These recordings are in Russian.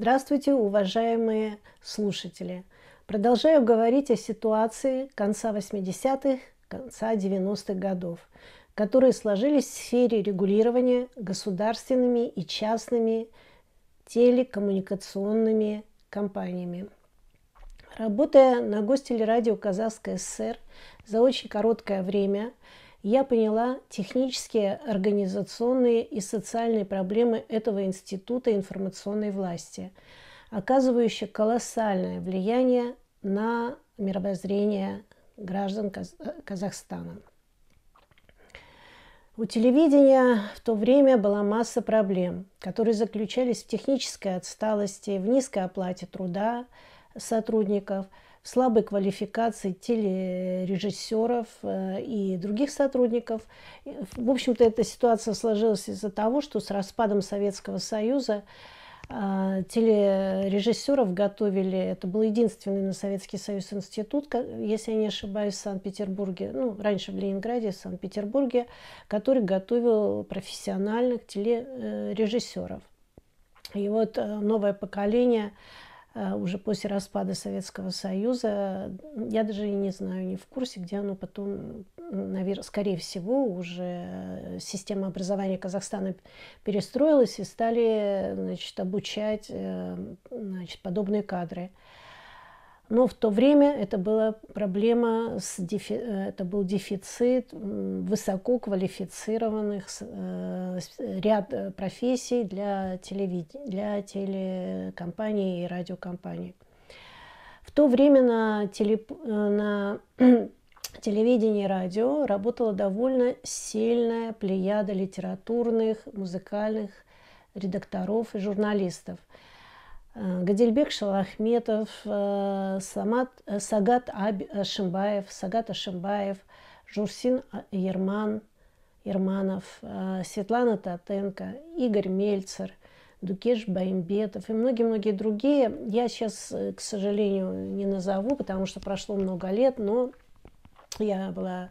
Здравствуйте, уважаемые слушатели! Продолжаю говорить о ситуации конца 80-х, конца 90-х годов, которые сложились в сфере регулирования государственными и частными телекоммуникационными компаниями. Работая на гостелерадио Казахской ССР за очень короткое время – я поняла технические, организационные и социальные проблемы этого института информационной власти, оказывающие колоссальное влияние на мировоззрение граждан э, Казахстана. У телевидения в то время была масса проблем, которые заключались в технической отсталости, в низкой оплате труда сотрудников – в слабой квалификации телережиссеров э, и других сотрудников. В общем-то, эта ситуация сложилась из-за того, что с распадом Советского Союза э, телережиссеров готовили. Это был единственный на Советский Союз институт, если я не ошибаюсь, в Санкт-Петербурге, ну, раньше в Ленинграде, в Санкт-Петербурге, который готовил профессиональных телережиссеров. И вот э, новое поколение Э, уже после распада Советского Союза. Я даже и не знаю, не в курсе, где оно потом, наверное, скорее всего, уже э, система образования Казахстана перестроилась и стали значит, обучать э, значит, подобные кадры. Но в то время это была проблема, с дефи... Э, это был дефицит высоко квалифицированных э, ряд э, профессий для, телевид... для телекомпаний и радиокомпаний. В то время на, теле... на телевидении и радио работала довольно сильная плеяда литературных, музыкальных редакторов и журналистов – Э, Гадильбек Шалахметов, э, Самат, э, Сагат Ашимбаев, Сагат Ашимбаев, Журсин Ерман, Ерманов, Светлана Татенко, Игорь Мельцер, Дукеш Баймбетов и многие-многие другие. Я сейчас, к сожалению, не назову, потому что прошло много лет, но я была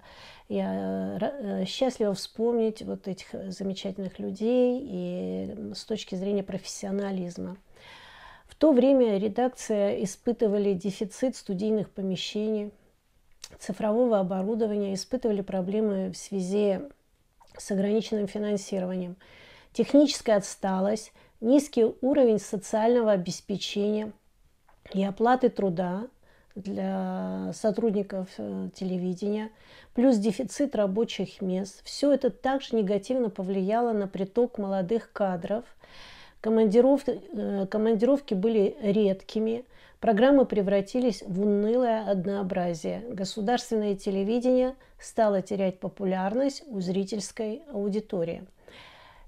я счастлива вспомнить вот этих замечательных людей и с точки зрения профессионализма. В то время редакция испытывали дефицит студийных помещений, цифрового оборудования, испытывали проблемы в связи с ограниченным финансированием, техническая отсталость, низкий уровень социального обеспечения и оплаты труда для сотрудников э, телевидения, плюс дефицит рабочих мест. Все это также негативно повлияло на приток молодых кадров – Командировки, э, командировки были редкими, программы превратились в унылое однообразие. Государственное телевидение стало терять популярность у зрительской аудитории.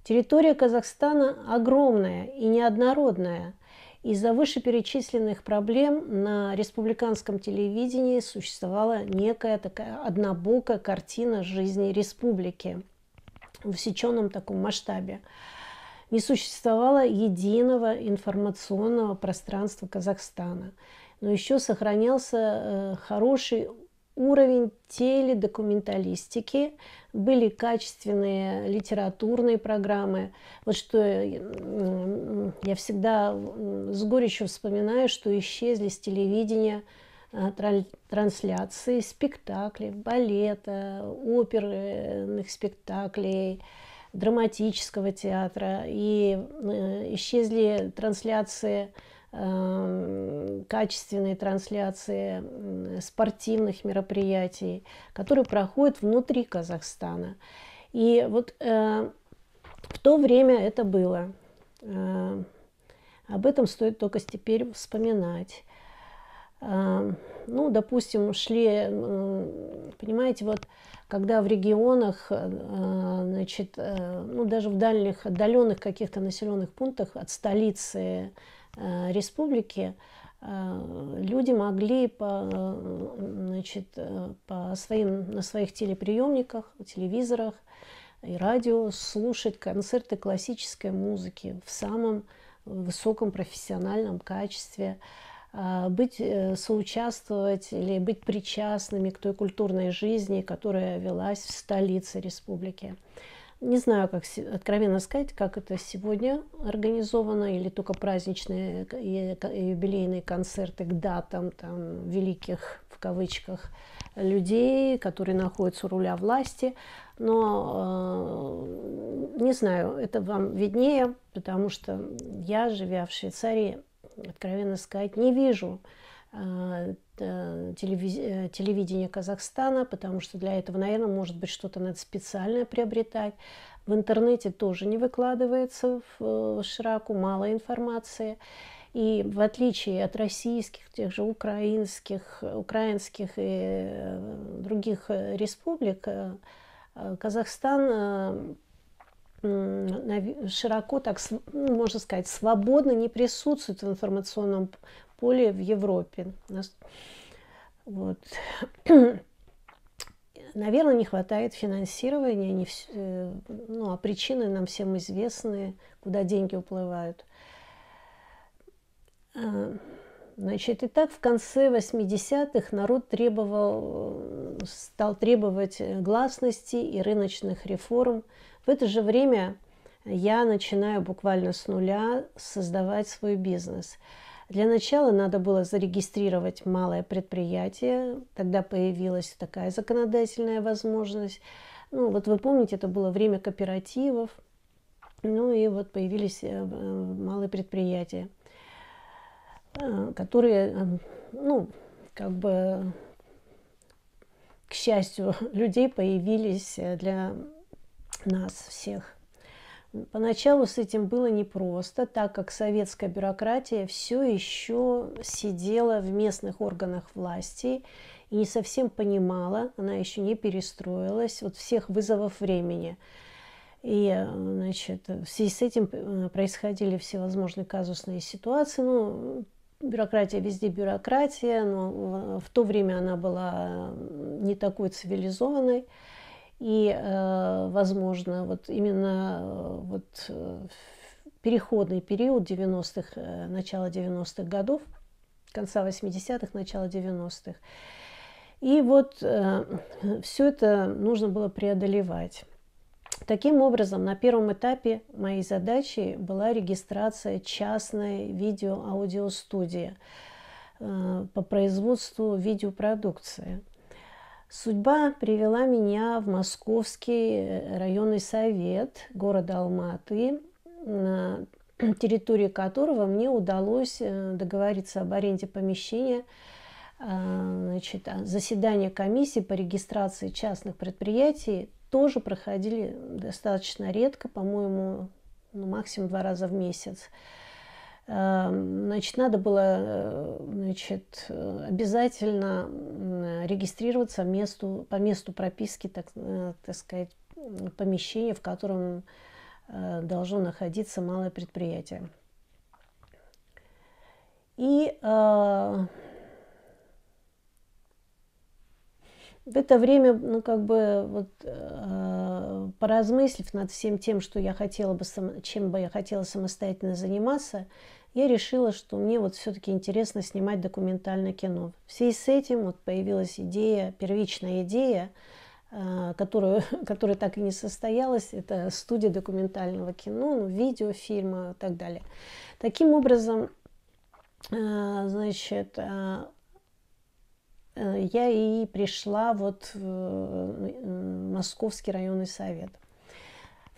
Территория Казахстана огромная и неоднородная. Из-за вышеперечисленных проблем на республиканском телевидении существовала некая такая однобокая картина жизни республики в усеченном таком масштабе не существовало единого информационного пространства Казахстана, но еще сохранялся э, хороший уровень теледокументалистики, были качественные литературные программы. Вот что э, я всегда с горечью вспоминаю, что исчезли с телевидения э, трансляции спектаклей, балета, оперных спектаклей, драматического театра, и э, исчезли трансляции э, качественные трансляции спортивных мероприятий, которые проходят внутри Казахстана. И вот э, в то время это было. об этом стоит только теперь вспоминать ну, допустим, шли, понимаете, вот когда в регионах, э, значит, э, ну, даже в дальних, отдаленных каких-то населенных пунктах от столицы э, республики люди могли по, значит, по своим, на своих телеприемниках, телевизорах и радио слушать концерты классической музыки в самом высоком профессиональном качестве. А, быть, э, соучаствовать или быть причастными к той культурной жизни, которая велась в столице республики. Не знаю, как откровенно сказать, как это сегодня организовано, или только праздничные юбилейные концерты к датам там, великих в кавычках людей, которые находятся у руля власти. Но э, не знаю, это вам виднее, потому что я, живя в Швейцарии, откровенно сказать, не вижу э, э, э, телевидения Казахстана, потому что для этого, наверное, может быть, что-то надо специально приобретать. В интернете тоже не выкладывается в широко, мало информации. И в отличие от российских, тех же украинских, украинских и других республик, Казахстан широко, так ну, можно сказать, свободно не присутствует в информационном поле в Европе. Вот. Наверное, не хватает финансирования, не все, э, ну, а причины нам всем известны, куда деньги уплывают. А, значит, и так в конце 80-х народ требовал, э, стал требовать э, гласности и рыночных реформ – в это же время я начинаю буквально с нуля создавать свой бизнес. Для начала надо было зарегистрировать малое предприятие, тогда появилась такая законодательная возможность. Ну, вот вы помните, это было время кооперативов, ну и вот появились э, э, малые предприятия, э, которые, ну, как бы, к счастью, людей появились для нас всех. Поначалу с этим было непросто, так как советская бюрократия все еще сидела в местных органах власти и не совсем понимала, она еще не перестроилась от всех вызовов времени. И, значит, в связи с этим э, происходили всевозможные казусные ситуации. Ну, бюрократия везде бюрократия, но в то время она была не такой цивилизованной. И, э, возможно, вот именно э, вот э, переходный период 90-х, начала 90-х годов, конца 80-х, начала 90-х. И вот все это нужно было преодолевать. Таким образом, на первом этапе моей задачи была регистрация частной видео-аудиостудии по производству видеопродукции – Судьба привела меня в Московский э, районный совет города Алматы, на территории которого мне удалось э, договориться об аренде помещения а, значит, а, заседания комиссии по регистрации частных предприятий тоже проходили достаточно редко, по-моему, ну, максимум два раза в месяц. Эм, значит, надо было э, значит, э, обязательно регистрироваться месту, по месту прописки, так, э, так сказать, помещения, в котором должно находиться малое предприятие. И э, в это время, ну, как бы, вот, э, поразмыслив над всем тем, что я хотела бы, сам, чем бы я хотела самостоятельно заниматься, я решила, что мне вот все-таки интересно снимать документальное кино. В связи с этим вот появилась идея, первичная идея, а, которую, которая так и не состоялась, это студия документального кино, ну, видеофильма и так далее. Таким образом, а, значит, а, я и пришла вот в Московский районный совет –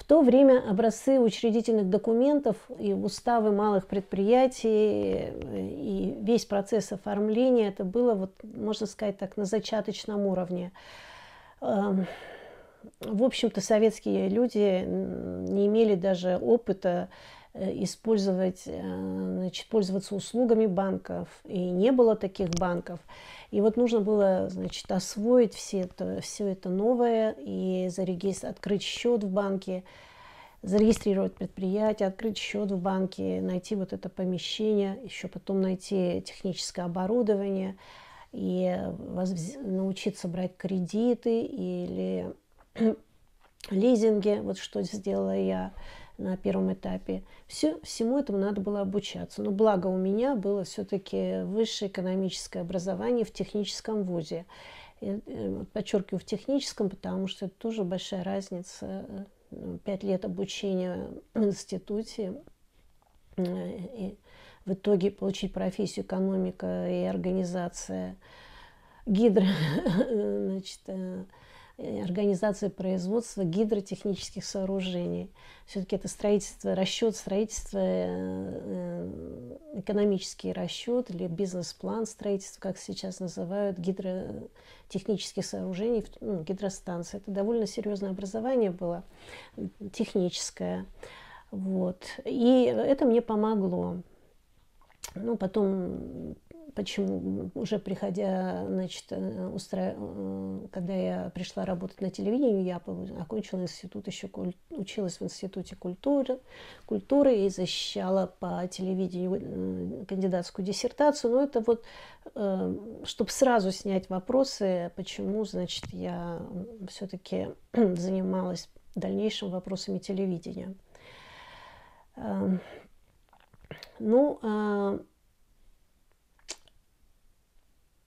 в то время образцы учредительных документов и уставы малых предприятий э, и весь процесс оформления это было, вот, можно сказать так, на зачаточном уровне. Эм, в общем-то, советские люди не имели даже опыта Э, использовать, э, значит, пользоваться услугами банков, и не было таких банков. И вот нужно было, значит, освоить все это, все это новое и зарегистр... открыть счет в банке, зарегистрировать предприятие, открыть счет в банке, найти вот это помещение, еще потом найти техническое оборудование и научиться брать кредиты или лизинги, вот что сделала я на первом этапе. Все, всему этому надо было обучаться. Но благо у меня было все-таки высшее экономическое образование в техническом вузе. Я э, подчеркиваю, в техническом, потому что это тоже большая разница. Э, ну, пять лет обучения в институте э, и в итоге получить профессию экономика и организация гидро, значит, Э, организация производства гидротехнических сооружений. Все-таки это строительство, расчет строительства, э, э, экономический расчет или бизнес-план строительства, как сейчас называют, гидротехнических сооружений, ну, гидростанции. Это довольно серьезное образование было, техническое. Вот. И это мне помогло. Ну, потом почему уже приходя, значит, э, устра... Э, когда я пришла работать на телевидении, я окончила институт еще куль... училась в институте культуры, культуры и защищала по телевидению э, кандидатскую диссертацию. Но это вот, чтобы сразу снять вопросы, почему, значит, я все-таки занималась дальнейшим вопросами телевидения. Эм, ну, а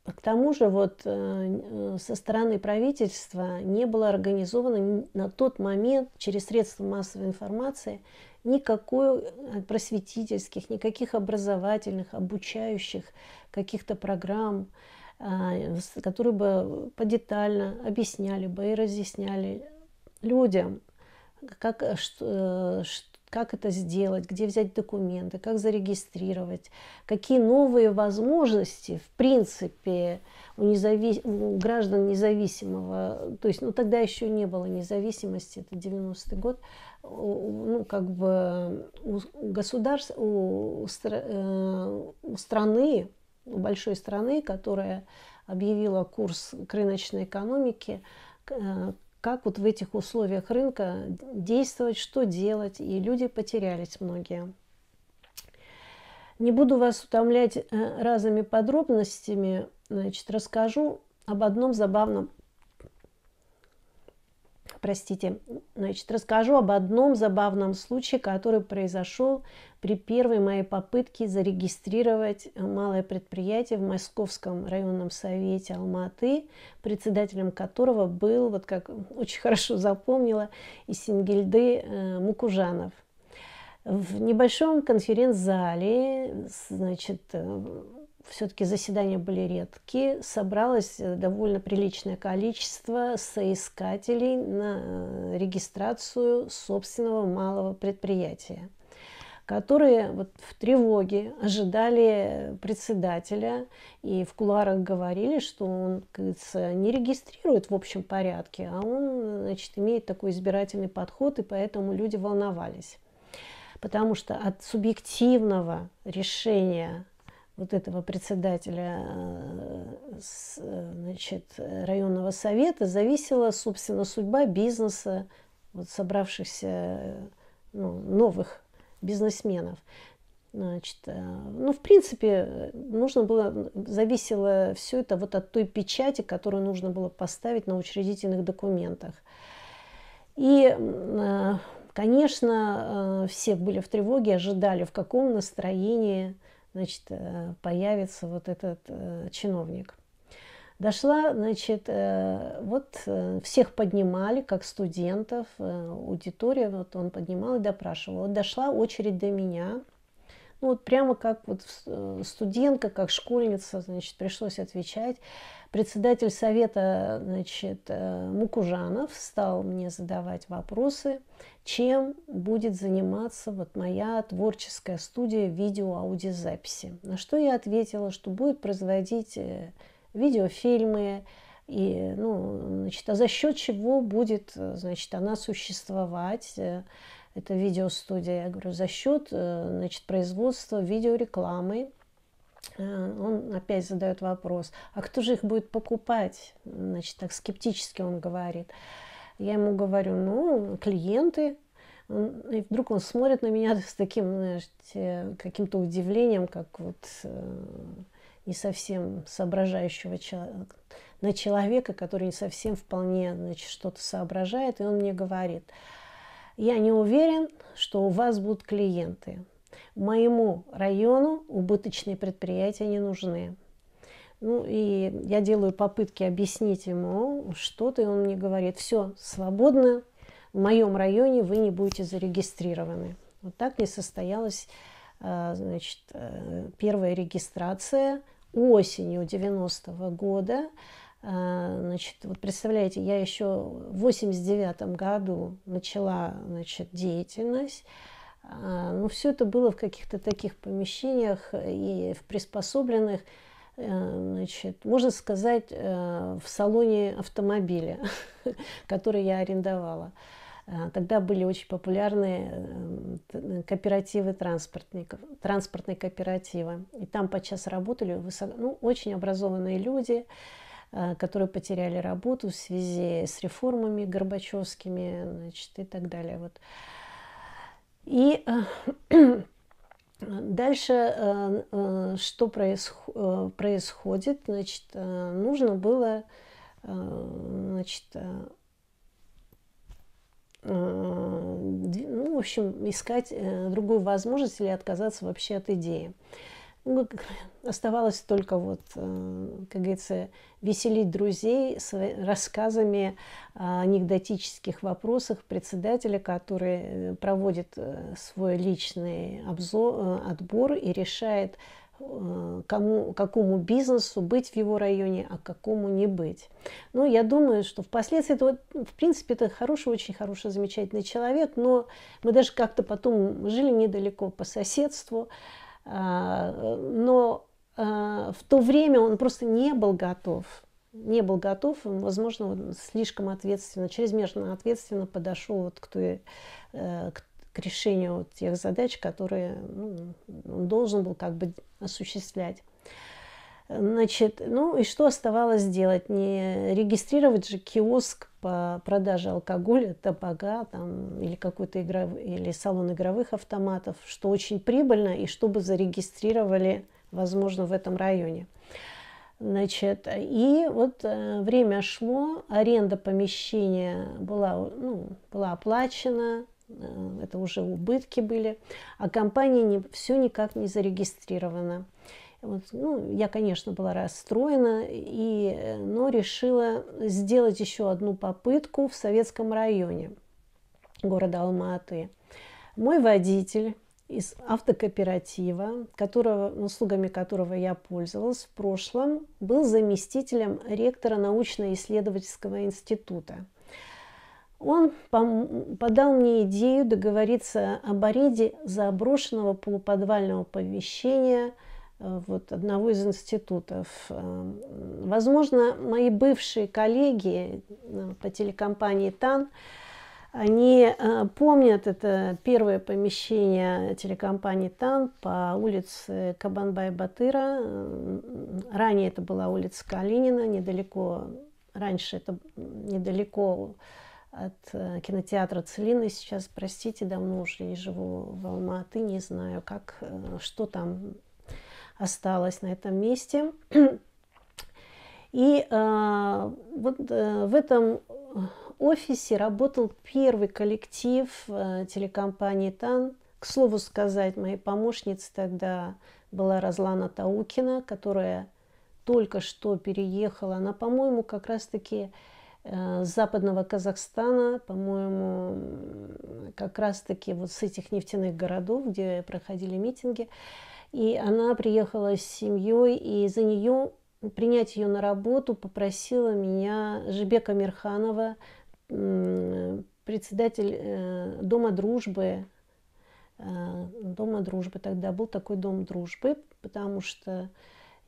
к тому же вот э, э, со стороны правительства не было организовано на тот момент через средства массовой информации никакой э, просветительских, никаких образовательных, обучающих каких-то программ, а, которые бы подетально объясняли бы и разъясняли людям, как, что, как это сделать, где взять документы, как зарегистрировать, какие новые возможности, в принципе, у, независ... у граждан независимого, то есть, ну, тогда еще не было независимости, это 90-й год, ну, как бы у государства, у, э, у страны, у большой страны, которая объявила курс к рыночной экономике, э, как вот в этих условиях рынка действовать, что делать, и люди потерялись многие. Не буду вас утомлять э, разными подробностями, значит, расскажу об одном забавном простите, значит, расскажу об одном забавном случае, который произошел при первой моей попытке зарегистрировать э, малое предприятие в Московском районном совете Алматы, председателем которого был, вот как очень хорошо запомнила, из Сингельды э, Мукужанов. В небольшом конференц-зале, значит, э, все-таки заседания были редкие, собралось довольно приличное количество соискателей на регистрацию собственного малого предприятия – которые вот в тревоге ожидали председателя и в куларах говорили, что он, как не регистрирует в общем порядке, а он, значит, имеет такой избирательный подход, и поэтому люди волновались. Потому что от субъективного решения вот этого председателя э, значит, районного совета зависела, собственно, судьба бизнеса вот собравшихся э, ну, новых бизнесменов. Значит, э, ну, в принципе, нужно было, зависело все это вот от той печати, которую нужно было поставить на учредительных документах. И, э, конечно, э, все были в тревоге, ожидали, в каком настроении значит, появится вот этот чиновник – Дошла, значит, э, вот э, всех поднимали, как студентов, э, аудитория, вот он поднимал и допрашивал. Вот дошла очередь до меня, ну вот прямо как вот студентка, как школьница, значит, пришлось отвечать. Председатель совета, значит, Мукужанов стал мне задавать вопросы, чем будет заниматься вот моя творческая студия видеоаудиозаписи. На что я ответила, что будет производить видеофильмы, и, ну, значит, а за счет чего будет, э, значит, она существовать, э, это видеостудия, я говорю, за счет, э, значит, производства видеорекламы, он опять задает вопрос, а кто же их будет покупать? Значит, так скептически он говорит. Я ему говорю, ну, клиенты. И вдруг он смотрит на меня с таким, знаешь каким-то удивлением, как вот не совсем соображающего человека, на человека, который не совсем вполне значит, что-то соображает, и он мне говорит, я не уверен, что у вас будут клиенты. Моему району убыточные предприятия не нужны. Ну и я делаю попытки объяснить ему что-то, и он мне говорит, все, свободно, в моем районе вы не будете зарегистрированы. Вот так не состоялась а, значит, э, первая регистрация – осенью 90-го года. Э, значит, вот представляете, я еще в 89 году начала значит, деятельность. Э, Но ну, все это было в каких-то таких помещениях и в приспособленных, э, значит, можно сказать, в салоне автомобиля, который я арендовала. А, тогда были очень популярные эм, э, кооперативы транспортников, транспортные кооперативы. И там подчас работали высоко, ну, очень образованные люди, а, которые потеряли работу в связи с реформами горбачевскими значит, и так далее. Вот. И э, дальше э, что происходит? Значит, нужно было значит, Э, ну, в общем, искать э, другую возможность или отказаться вообще от идеи. Ну, оставалось только, вот, э, как говорится, веселить друзей с рассказами о анекдотических вопросах председателя, который проводит свой личный обзор, отбор и решает Э, кому, какому бизнесу быть в его районе, а какому не быть. Ну, я думаю, что впоследствии, это, ну, в принципе, это хороший, очень хороший, замечательный человек, но мы даже как-то потом жили недалеко по соседству, а, но а, в то время он просто не был готов не был готов, возможно, он слишком ответственно, чрезмерно ответственно подошел вот к, той, э, к к решению тех задач, которые ну, он должен был как бы осуществлять. Значит, ну и что оставалось делать? Не регистрировать же киоск по продаже алкоголя, табака там, или какой-то игров... или салон игровых автоматов, что очень прибыльно и чтобы зарегистрировали, возможно, в этом районе. Значит, и вот э, время шло, аренда помещения была, ну, была оплачена, Э, это уже убытки были, а компания не, все никак не зарегистрирована. Вот, ну, я, конечно, была расстроена, и, но решила сделать еще одну попытку в советском районе города Алматы. Мой водитель из автокооператива, которого, услугами ну, которого я пользовалась в прошлом, был заместителем ректора научно-исследовательского института. Он подал мне идею договориться об аренде заброшенного полуподвального помещения э, вот, одного из институтов. Эм, возможно, мои бывшие коллеги э, по телекомпании ТАН они э, помнят это первое помещение телекомпании ТАН по улице Кабанбай-Батыра. Эм, ранее это была улица Калинина, недалеко, раньше это недалеко от э, кинотеатра Целины. Сейчас, простите, давно уже не живу в Алматы, не знаю, как, э, что там осталось на этом месте. И э, вот э, в этом офисе работал первый коллектив э, телекомпании ТАН. К слову сказать, моей помощницей тогда была Разлана Таукина, которая только что переехала. Она, по-моему, как раз-таки э, Э, западного Казахстана, по-моему, как раз-таки вот с этих нефтяных городов, где проходили митинги. И она приехала с семьей, и за нее принять ее на работу попросила меня Жибека Мирханова, председатель э, Дома дружбы. Э, Дома дружбы тогда был такой Дом дружбы, потому что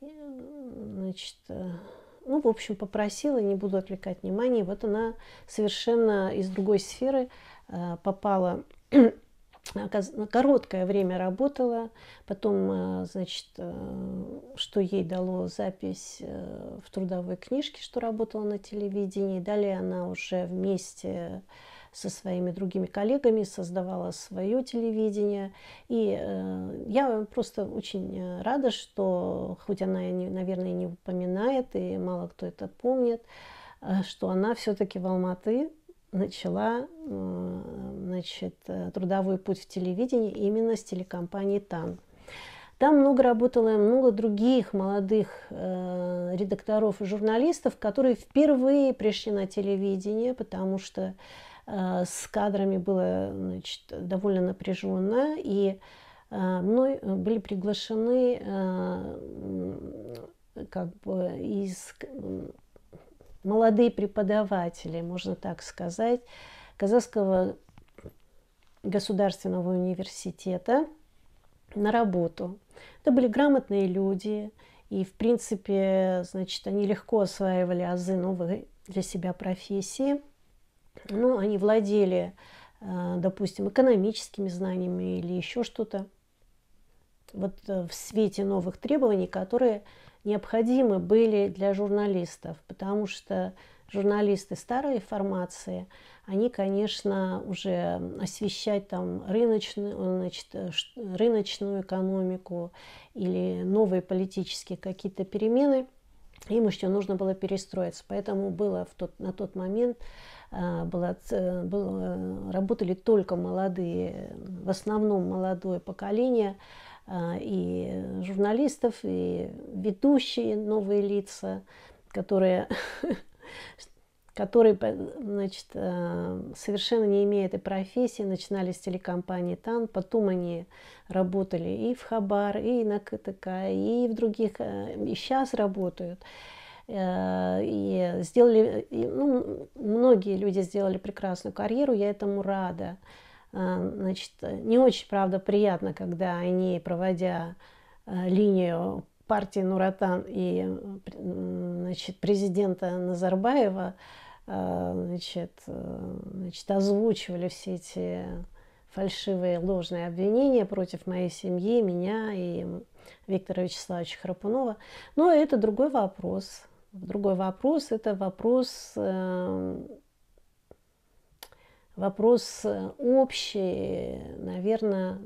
значит, ну, в общем, попросила, не буду отвлекать внимание. Вот она совершенно из другой сферы э, попала ну, короткое время работала, потом, э, значит, э, что ей дало запись в трудовой книжке, что работала на телевидении, далее она уже вместе со своими другими коллегами, создавала свое телевидение. И э, я просто очень э, рада, что, хоть она, не, наверное, не упоминает, и мало кто это помнит, э, что она все-таки в Алматы начала э, значит, трудовой путь в телевидении именно с телекомпании «Тан». Там много работало много других молодых э, редакторов и журналистов, которые впервые пришли на телевидение, потому что Э, с кадрами было значит, довольно напряженно, и э, мной э, были приглашены как бы из молодые преподаватели, можно так сказать, Казахского государственного университета на работу. Это были грамотные люди, и, в принципе, значит, они легко осваивали азы новой для себя профессии – ну, они владели, э, допустим, экономическими знаниями или еще что-то, вот э, в свете новых требований, которые необходимы были для журналистов, потому что журналисты старой формации, они, конечно, уже освещать там рыночную, значит, э, рыночную экономику или новые политические какие-то перемены, им еще нужно было перестроиться. Поэтому было в тот, на тот момент а, была, был, э, работали только молодые, в основном молодое поколение, а, и журналистов, и ведущие новые лица, которые, которые значит, а, совершенно не имея этой профессии, начинали с телекомпании ТАН, потом они работали и в Хабар, и на КТК, и в других, э, и сейчас работают. Э, и сделали, ну, многие люди сделали прекрасную карьеру, я этому рада. Э, значит, не очень, правда, приятно, когда они, проводя э, линию партии Нуратан и значит, президента Назарбаева, значит, значит, озвучивали все эти фальшивые ложные обвинения против моей семьи, меня и Виктора Вячеславовича Храпунова. Но это другой вопрос. Другой вопрос – это вопрос, эм, вопрос э, общей наверное,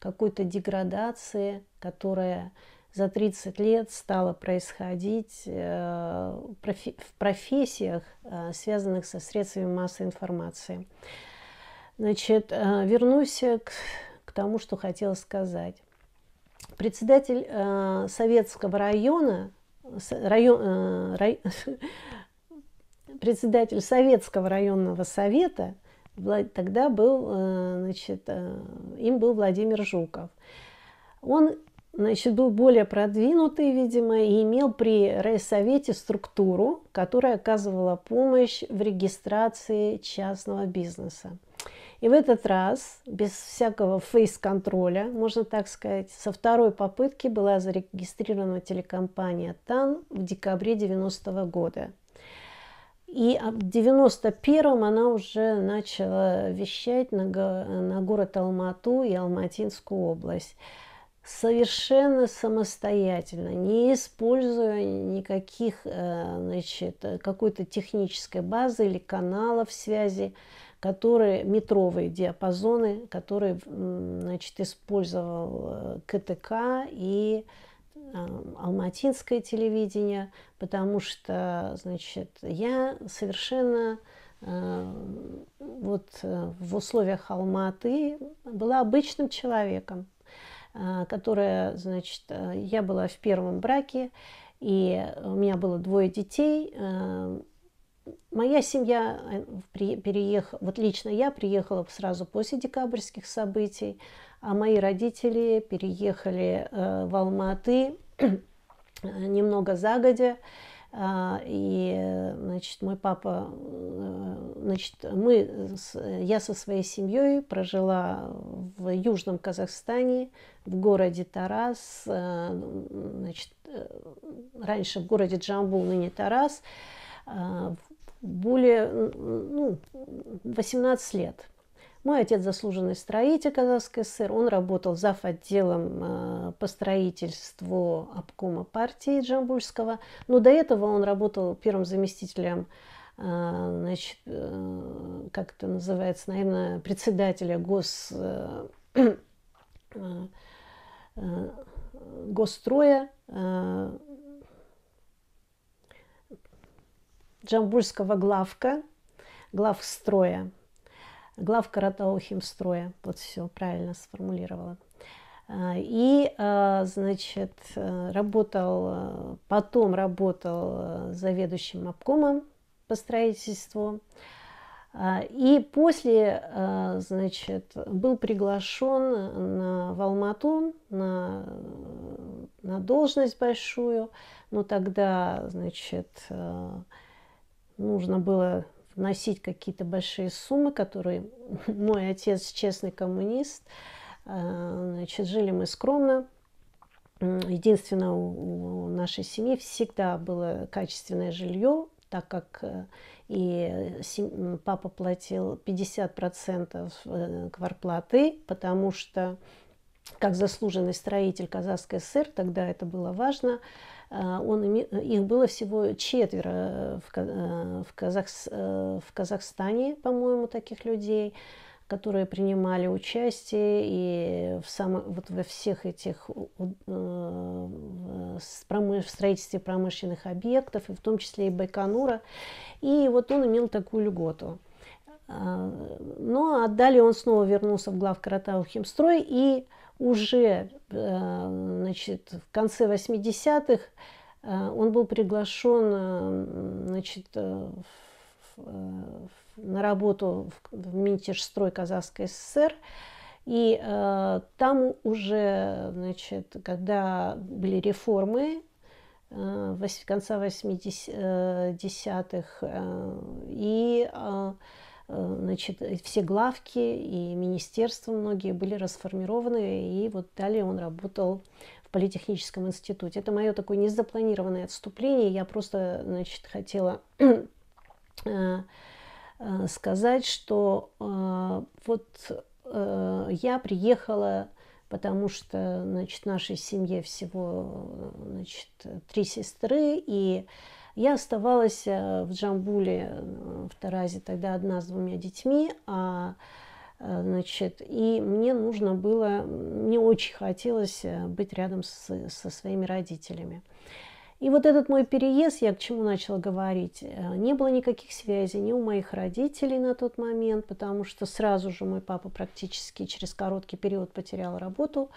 какой-то деградации, которая за 30 лет стала происходить э, в профессиях, э, связанных со средствами массовой информации. Значит, вернусь к, к тому, что хотела сказать. Председатель Советского района район, э, рай, председатель Советского районного совета, тогда был, э, значит, э, им был Владимир Жуков. Он значит, был более продвинутый, видимо, и имел при райсовете структуру, которая оказывала помощь в регистрации частного бизнеса. И в этот раз, без всякого фейс-контроля, можно так сказать, со второй попытки была зарегистрирована телекомпания ТАН в декабре 90 -го года. И в 91-м она уже начала вещать на, на город Алмату и Алматинскую область совершенно самостоятельно, не используя никаких, э, значит, э, какой-то технической базы или каналов связи которые метровые диапазоны, которые значит, использовал э, КТК и э, алматинское телевидение, потому что значит, я совершенно э, вот в условиях Алматы была обычным человеком, которая, значит, я была в первом браке, и у меня было двое детей, Моя семья э, переехала, вот лично я приехала сразу после декабрьских событий, а мои родители переехали э, в Алматы э, немного загодя. А, и, значит, мой папа, значит, мы, я со своей семьей прожила в Южном Казахстане, в городе Тарас, значит, раньше в городе Джамбул, ныне Тарас, более ну, 18 лет. Мой отец заслуженный строитель Казахской ССР, он работал зав. отделом э, по строительству обкома партии Джамбульского, но до этого он работал первым заместителем э, значит, э, как это называется, наверное, председателя гос, госстроя Джамбульского главка, глав строя, глав строя, Вот все правильно сформулировала. А, и, а, значит, работал, потом работал заведующим обкомом по строительству. А, и после, значит, был приглашен на, в Алмату на, на должность большую. Но ну, тогда, значит, нужно было вносить какие-то большие суммы, которые мой отец, честный коммунист, а, значит, жили мы скромно. Единственное, у нашей семьи всегда было качественное жилье, так как э, и папа платил 50% э, кварплаты, потому что как заслуженный строитель Казахской ССР, тогда это было важно, э, он их было всего четверо э, в, э, в, Казах... в Казахстане, по-моему, таких людей, которые принимали участие и в само... вот во всех этих в строительстве промышленных объектов, и в том числе и Байконура. И вот он имел такую льготу. Но отдали он снова вернулся в главкоротау химстрой и уже э, значит, в конце 80-х э, он был приглашен э, значит, на работу в Минтежстрой Казахской ССР. И э, там уже, значит, когда были реформы э, конца 80-х, э, и э, Э, значит, э, все главки и министерства многие были расформированы, и вот далее он работал в Политехническом институте. Это мое такое незапланированное отступление, я просто, значит, хотела э, сказать, что вот я приехала потому что, значит, нашей семье всего, значит, три сестры, и я оставалась э, в Джамбуле, э, в Таразе тогда одна с двумя детьми, а э, значит, и мне нужно было, мне очень хотелось быть рядом с, со своими родителями. И вот этот мой переезд, я к чему начала говорить, не было никаких связей ни у моих родителей на тот момент, потому что сразу же мой папа практически через короткий период потерял работу,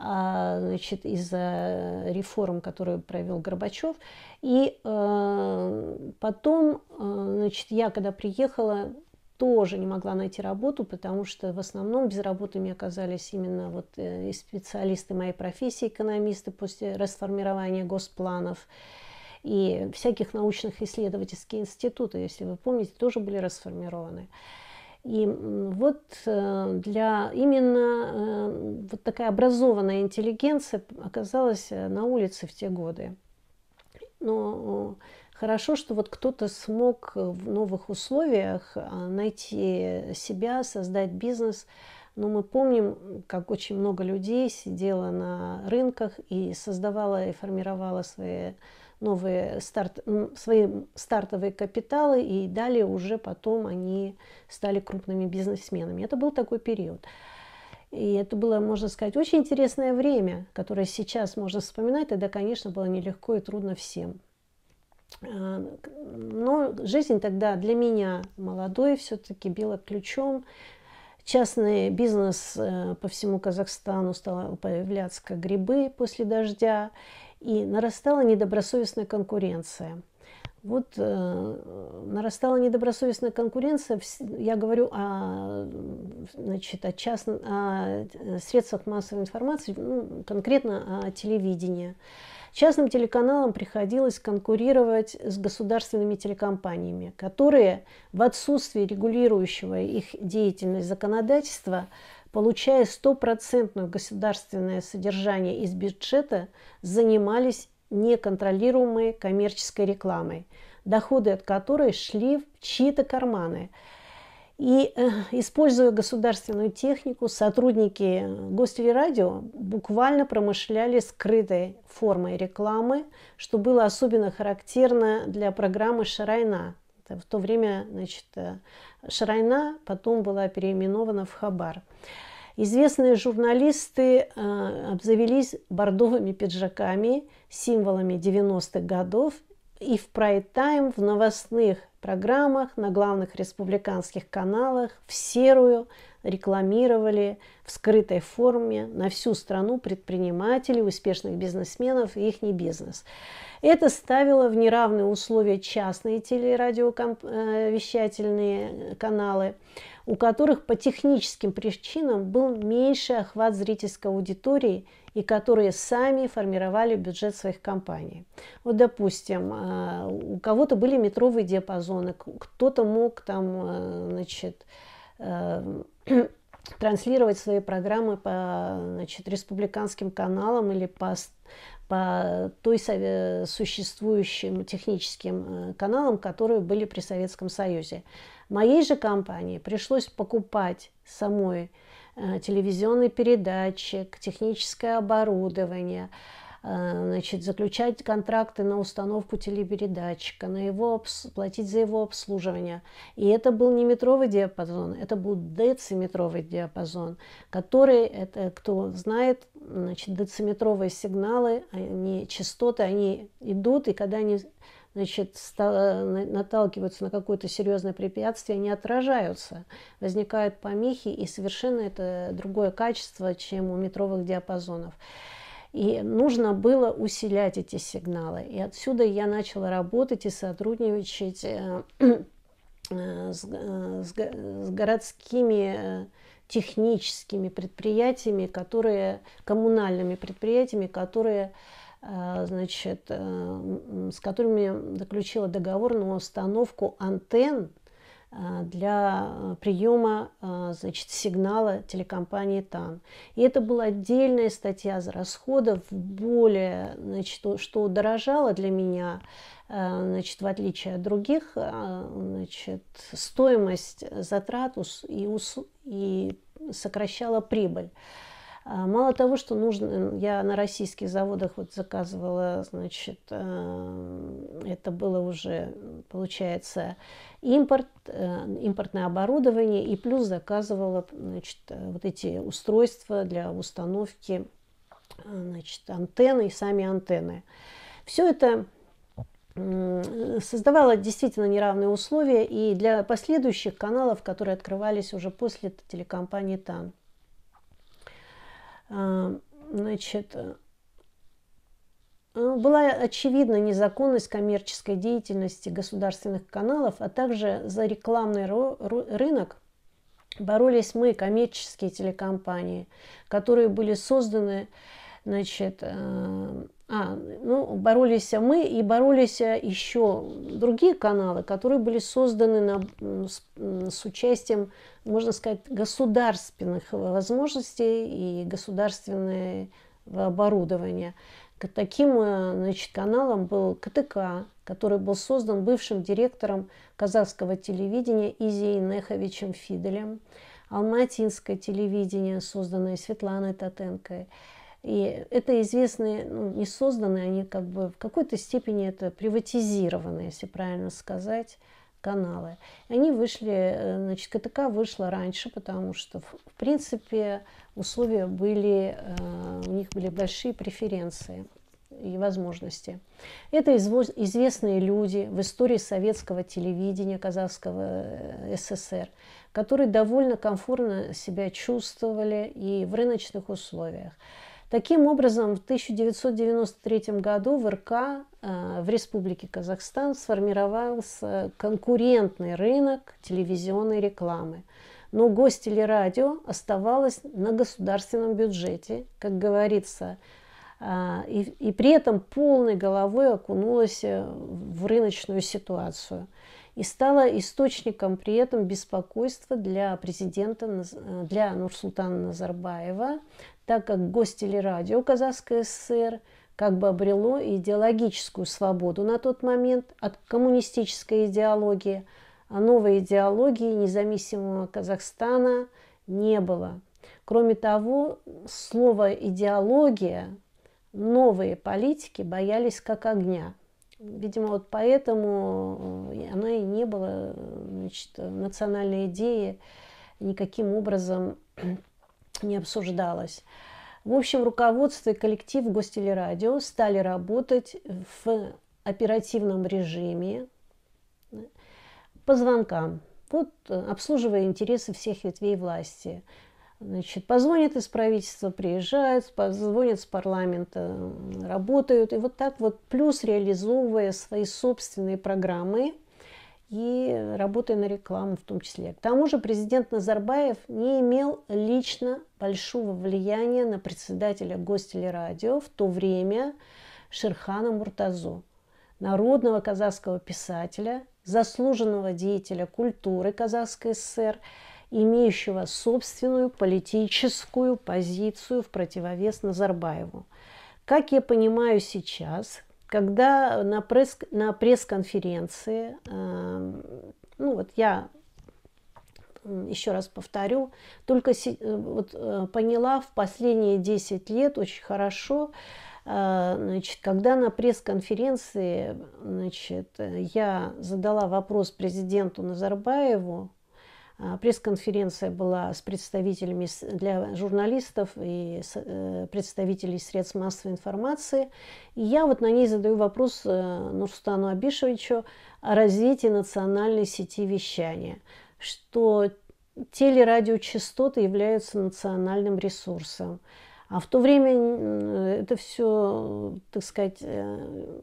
а, значит, из-за реформ, которые провел Горбачев. И э, потом, э, значит, я когда приехала, тоже не могла найти работу, потому что в основном безработными оказались именно вот э, специалисты моей профессии, экономисты после расформирования госпланов и всяких научных исследовательских институтов, если вы помните, тоже были расформированы. И вот э, для именно э, вот такая образованная интеллигенция оказалась э, на улице в те годы. Но хорошо, что вот кто-то смог в новых условиях а, найти себя, создать бизнес. Но мы помним, как очень много людей сидело на рынках и создавало и формировало свои новые старт, свои стартовые капиталы, и далее уже потом они стали крупными бизнесменами. Это был такой период. И это было, можно сказать, очень интересное время, которое сейчас можно вспоминать. Тогда, конечно, было нелегко и трудно всем. А, но жизнь тогда для меня молодой все-таки била ключом. Частный бизнес э, по всему Казахстану стал появляться как грибы после дождя и нарастала недобросовестная конкуренция. Вот э, нарастала недобросовестная конкуренция, я говорю о, значит, о, частном, о э, средствах массовой информации, ну, конкретно о телевидении. Частным телеканалам приходилось конкурировать с государственными телекомпаниями, которые в отсутствии регулирующего их деятельность законодательства получая стопроцентное государственное содержание из бюджета, занимались неконтролируемой коммерческой рекламой, доходы от которой шли в чьи-то карманы. И, э, используя государственную технику, сотрудники Гостелерадио буквально промышляли скрытой формой рекламы, что было особенно характерно для программы «Шарайна», Э, в то время значит, э, Шрайна потом была переименована в Хабар. Известные журналисты э, обзавелись бордовыми пиджаками, символами 90-х годов и в прайт-тайм, в новостных программах, на главных республиканских каналах, в серую – рекламировали в скрытой форме на всю страну предпринимателей, успешных бизнесменов и их не бизнес. Это ставило в неравные условия частные телерадиовещательные э, э, каналы, у которых по техническим причинам был меньший охват зрительской аудитории и которые сами формировали бюджет своих компаний. Вот, допустим, э, у кого-то были метровые диапазоны, кто-то мог там, значит, транслировать свои программы по значит, республиканским каналам или по, по той существующим техническим э, каналам, которые были при Советском Союзе. Моей же компании пришлось покупать самой э, телевизионный передатчик, техническое оборудование, а, значит, заключать контракты на установку телепередатчика, на его, платить за его обслуживание. И это был не метровый диапазон, это был дециметровый диапазон, который, это, кто знает, значит, дециметровые сигналы, они, частоты, они идут, и когда они значит, наталкиваются на какое-то серьезное препятствие, они отражаются, возникают помехи, и совершенно это другое качество, чем у метровых диапазонов. И нужно было усилять эти сигналы. И отсюда я начала работать и сотрудничать э, э, с, э, с, с городскими техническими предприятиями, которые коммунальными предприятиями, которые значит, с которыми заключила договор на установку антенн а, для э, приема а, значит, сигнала телекомпании ТАН. И это была отдельная статья за расходов, более, значит, что удорожало для меня, а, значит, в отличие от других, значит, стоимость затрат и, и сокращала прибыль. А, мало того, что нужно, я на российских заводах вот заказывала, значит, э, это было уже, получается, импорт, э, импортное оборудование, и плюс заказывала, значит, э, вот эти устройства для установки, значит, антенны и сами антенны. Все это создавала действительно неравные условия и для последующих каналов, которые открывались уже после телекомпании ТАН. А, значит, э, была очевидна незаконность коммерческой деятельности государственных каналов, а также за рекламный рынок боролись мы, коммерческие телекомпании, которые были созданы значит, э, а, ну, боролись мы и боролись э, еще другие каналы, которые были созданы на, с, с участием, можно сказать, государственных возможностей и государственного оборудования. К таким э, значит, каналам был КТК, который был создан бывшим директором казахского телевидения Изей Неховичем Фиделем, Алматинское телевидение, созданное Светланой Татенко, и это известные, ну, не созданные, они как бы в какой-то степени это приватизированные, если правильно сказать, каналы. И они вышли, э, значит, КТК вышла раньше, потому что, в, в принципе, условия были, э, у них были большие преференции и возможности. Это известные люди в истории советского телевидения, казахского э, СССР, которые довольно комфортно себя чувствовали и в рыночных условиях. Таким образом, в 1993 году в РК, э, в Республике Казахстан, сформировался конкурентный рынок телевизионной рекламы. Но гостелерадио оставалось на государственном бюджете, как говорится, э, и, и при этом полной головой окунулась в рыночную ситуацию и стала источником при этом беспокойства для президента, э, для Нурсултана Назарбаева, так как гостелерадио Казахской ССР как бы обрело идеологическую свободу на тот момент от коммунистической идеологии, а новой идеологии независимого Казахстана не было. Кроме того, слово «идеология» новые политики боялись как огня. Видимо, вот поэтому э, она и не была э, значит, национальной идеей никаким образом не обсуждалось. В общем, руководство и коллектив Гостелерадио стали работать в оперативном режиме по звонкам, вот, обслуживая интересы всех ветвей власти. Значит, позвонят из правительства, приезжают, позвонят с парламента, работают. И вот так вот, плюс реализовывая свои собственные программы – и работой на рекламу в том числе. К тому же президент Назарбаев не имел лично большого влияния на председателя Гостелерадио в то время Шерхана Муртазу, народного казахского писателя, заслуженного деятеля культуры Казахской ССР, имеющего собственную политическую позицию в противовес Назарбаеву. Как я понимаю сейчас, когда на, пресс, на пресс-конференции, э, ну вот я еще раз повторю, только си, э, вот, э, поняла в последние 10 лет очень хорошо, э, значит, когда на пресс-конференции значит, э, я задала вопрос президенту Назарбаеву, а, пресс-конференция была с представителями для журналистов и э, представителей средств массовой информации. И я вот на ней задаю вопрос э, Нурстану Абишевичу о развитии национальной сети вещания, что телерадиочастоты являются национальным ресурсом. А в то время это все, так сказать, э,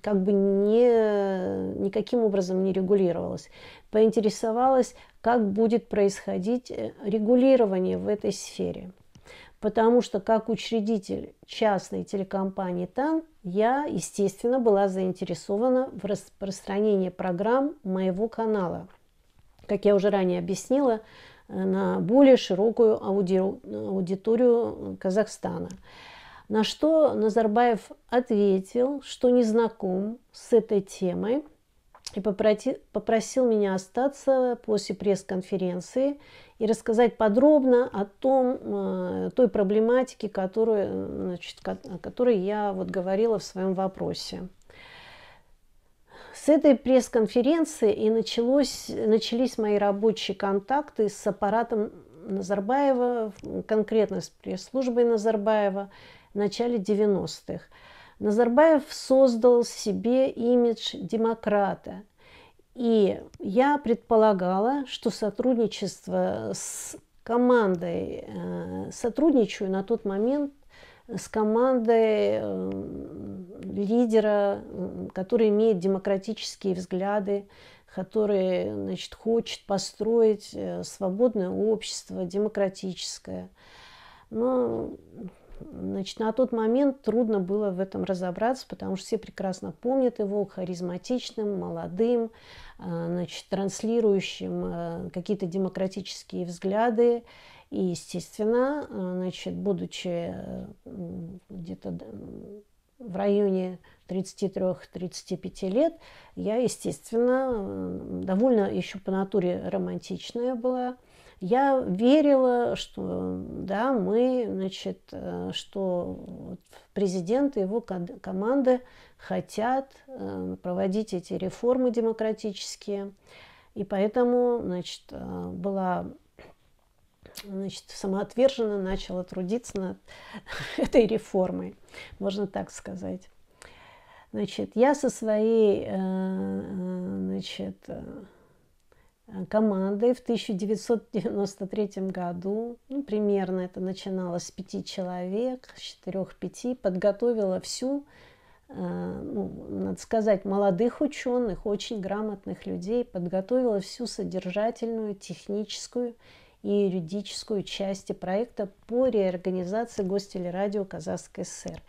как бы не, никаким образом не регулировалось. Поинтересовалась, как будет происходить э, регулирование в этой сфере. Потому что как учредитель частной телекомпании ТАН, я, естественно, была заинтересована в распространении программ моего канала. Как я уже ранее объяснила, э, на более широкую ауди... аудиторию э, Казахстана. На что Назарбаев ответил, что не знаком с этой темой и попросил меня остаться после пресс-конференции и рассказать подробно о том, э, той проблематике, которую, значит, о которой я вот говорила в своем вопросе. С этой пресс-конференции и началось, начались мои рабочие контакты с аппаратом Назарбаева, конкретно с пресс-службой Назарбаева в начале 90-х. Назарбаев создал себе имидж демократа. И я предполагала, что сотрудничество с командой, э, сотрудничаю на тот момент с командой э, лидера, э, который имеет демократические взгляды, который значит, хочет построить свободное общество, демократическое. Но Значит, на тот момент трудно было в этом разобраться, потому что все прекрасно помнят его харизматичным, молодым, э, значит, транслирующим э, какие-то демократические взгляды. И, естественно, э, значит, будучи где-то в районе 33-35 лет, я, естественно, довольно еще по натуре романтичная была – я верила, что да, мы, значит, э, что президент и его команда хотят э, проводить эти реформы демократические. И поэтому, значит, э, была значит, самоотверженно начала трудиться над этой реформой, можно так сказать. Значит, я со своей, значит, командой в 1993 году, ну, примерно это начиналось с пяти человек, с четырех-пяти, подготовила всю, э, ну, надо сказать, молодых ученых, очень грамотных людей, подготовила всю содержательную, техническую и юридическую части проекта по реорганизации Гостелерадио Казахской ССР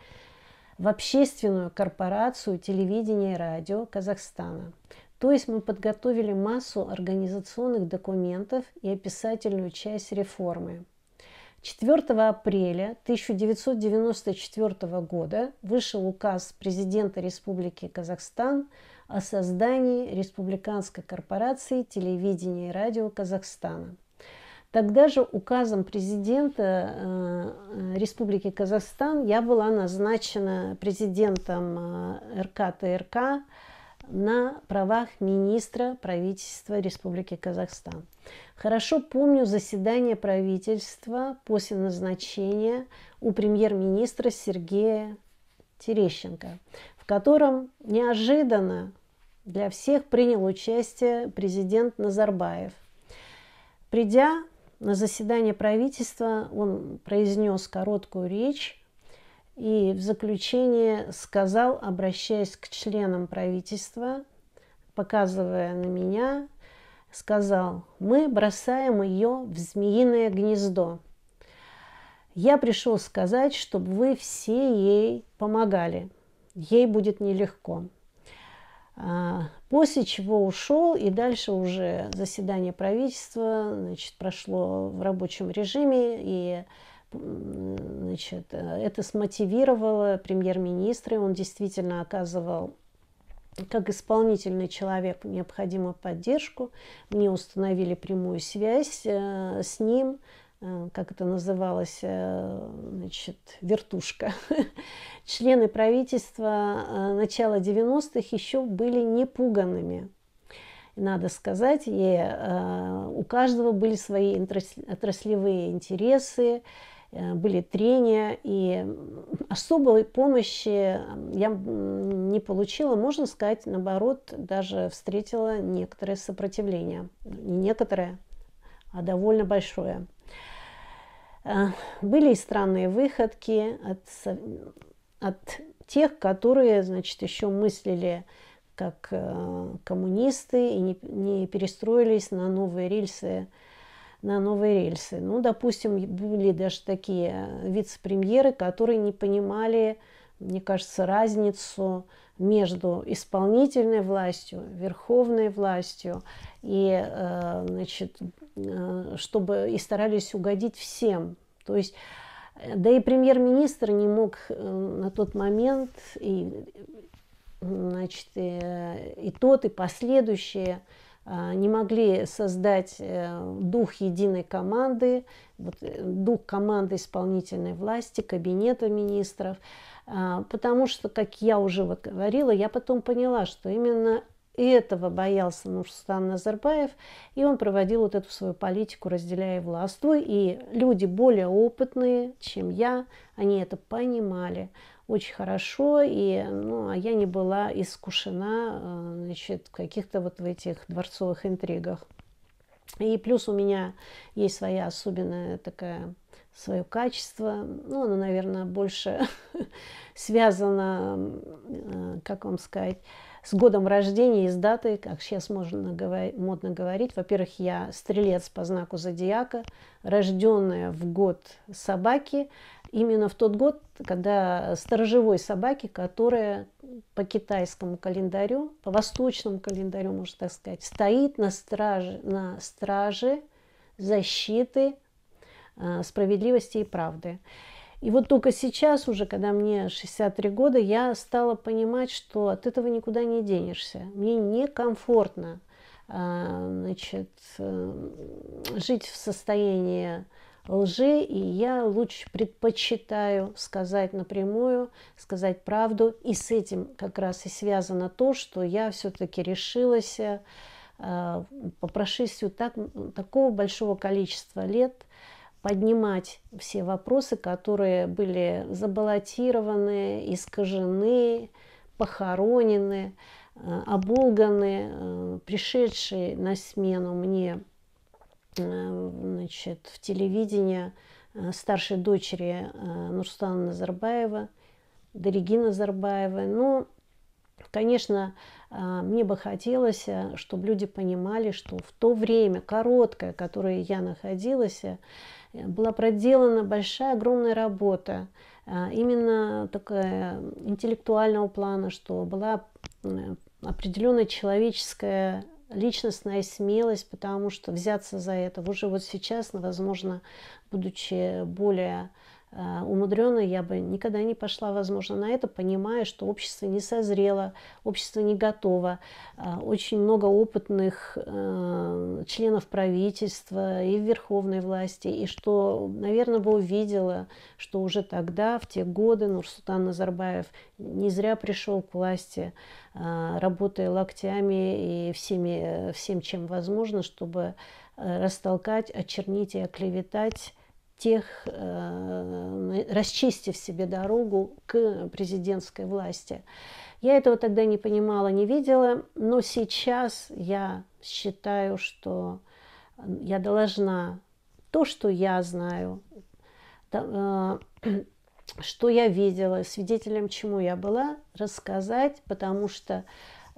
в общественную корпорацию телевидения и радио Казахстана – то есть мы подготовили массу организационных документов и описательную часть реформы. 4 апреля 1994 года вышел указ президента Республики Казахстан о создании Республиканской корпорации телевидения и радио Казахстана. Тогда же указом президента э, Республики Казахстан я была назначена президентом э, РК на правах министра правительства Республики Казахстан. Хорошо помню заседание правительства после назначения у премьер-министра Сергея Терещенко, в котором неожиданно для всех принял участие президент Назарбаев. Придя на заседание правительства, он произнес короткую речь и в заключение сказал, обращаясь к членам правительства, показывая на меня, сказал, мы бросаем ее в змеиное гнездо. Я пришел сказать, чтобы вы все ей помогали. Ей будет нелегко. А, после чего ушел, и дальше уже заседание правительства значит, прошло в рабочем режиме, и Значит, э, это смотивировало премьер-министра, и он действительно оказывал как исполнительный человек необходимую поддержку. Мне установили прямую связь э, с ним, э, как это называлось, значит, вертушка. Члены правительства начала 90-х еще были непуганными надо сказать, и у каждого были свои отраслевые интересы, Э, были трения, и особой помощи я не получила, можно сказать, наоборот, даже встретила некоторое сопротивление. Не некоторое, а довольно большое. Э, были и странные выходки от, от тех, которые, значит, еще мыслили как э, коммунисты и не, не перестроились на новые рельсы на новые рельсы. Ну, допустим, были даже такие э, вице-премьеры, которые не понимали, мне кажется, разницу между исполнительной властью, верховной властью, и, э, значит, э, чтобы и старались угодить всем. То есть, да и премьер-министр не мог на тот момент, и, значит, и, и тот, и последующие а, не могли создать э, дух единой команды, э, дух команды исполнительной власти, кабинета министров, а, потому что, как я уже вот говорила, я потом поняла, что именно этого боялся Нурсултан Назарбаев, и он проводил вот эту свою политику, разделяя властву, и люди более опытные, чем я, они это понимали очень хорошо, и, ну, а я не была искушена, э, значит, в каких-то вот в этих дворцовых интригах. И плюс у меня есть своя особенная такая свое качество. Ну, оно, наверное, больше связано, э, как вам сказать, с годом рождения и с датой, как сейчас можно говорить, модно говорить. Во-первых, я стрелец по знаку зодиака, рожденная в год собаки именно в тот год, когда сторожевой собаки, которая по китайскому календарю, по восточному календарю, можно так сказать, стоит на страже, на страже защиты э, справедливости и правды. И вот только сейчас, уже когда мне 63 года, я стала понимать, что от этого никуда не денешься. Мне некомфортно э, значит, э, жить в состоянии лжи, и я лучше предпочитаю сказать напрямую, сказать правду. И с этим как раз и связано то, что я все-таки решилась э, по прошествию так, такого большого количества лет поднимать все вопросы, которые были забаллотированы, искажены, похоронены, э, оболганы, э, пришедшие на смену мне Э, значит, в телевидении э, старшей дочери э, Нурсултана Назарбаева, Дариги Назарбаевой. Ну, конечно, мне бы хотелось, чтобы люди понимали, что в то время короткое, которое я находилась, была проделана большая, огромная работа, именно такая интеллектуального плана, что была определенная человеческая личностная смелость, потому что взяться за это уже вот сейчас, возможно, будучи более а, Умудренная, я бы никогда не пошла, возможно, на это, понимая, что общество не созрело, общество не готово. А, очень много опытных э, членов правительства и верховной власти, и что, наверное, бы увидела, что уже тогда, в те годы, Нурсултан Назарбаев не зря пришел к власти, а, работая локтями и всеми, э, всем, чем возможно, чтобы э, растолкать, очернить и оклеветать тех, э, расчистив себе дорогу к президентской власти. Я этого тогда не понимала, не видела, но сейчас я считаю, что э, я должна то, что я знаю, э, что я видела, свидетелем чему я была, рассказать, потому что